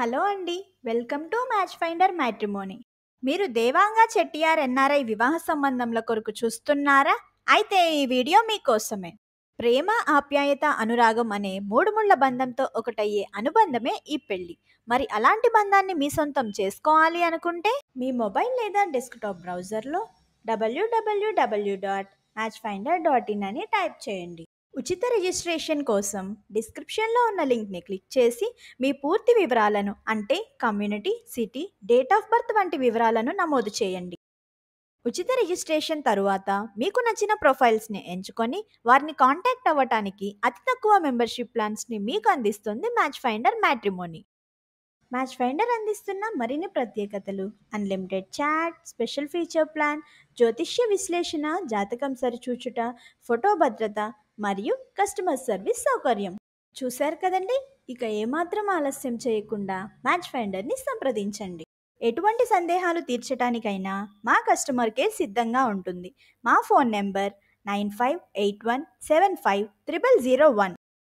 hello అండి welcome to match finder matrimony మీరు Devanga Chettiar NRI వివాహ సంబంధంల కొరకు చూస్తున్నారా అయితే ఈ వీడియో మీకోసమే ప్రేమ ఆప్యాయత అనురాగం అనే మూడు ముళ్ళ బంధంతో ఒకటయ్యే అనుబంధమే ఈ పెళ్లి మరి అలాంటి బంధాన్ని మీ సొంతం చేసుకోవాలి అనుకుంటే మీ మొబైల్ లేదా డెస్క్టాప్ బ్రౌజర్లో WWW dot match finder dot in అని టైప్ చేయండి ఉచిత రిజిస్ట్రేషన్ కోసం డిస్క్రిప్షన్లో ఉన్న లింక్ని క్లిక్ చేసి మీ పూర్తి వివరాలను అంటే community city date of birth వంటి వివరాలను నమోదు చేయండి ఉచిత రిజిస్ట్రేషన్ తరువాత మీకు నచ్చిన ప్రొఫైల్స్ని ఎంచుకొని వారిని కాంటాక్ట్ అవ్వటానికి అతి తక్కువ మెంబర్షిప్ ప్లాన్స్ని మీకు అందిస్తుంది match finder matrimony match finder అందిస్తున్న మరిన్ని ప్రత్యేకతలు unlimited chat special feature plan జ్యోతిష్య విశ్లేషణ జాతకం సరిచూచుట ఫోటో భద్రత మరియు కస్టమర్ సర్వీస్ సౌకర్యం చూశారు కదండి ఇక ఏమాత్రం ఆలస్యం చేయకుండా మ్యాచ్ ఫైండర్ని సంప్రదించండి ఎటువంటి సందేహాలు తీర్చడానికైనా మా కస్టమర్ కేర్ సిద్ధంగా ఉంటుంది మా phone number nine five eight one seven five triple zero one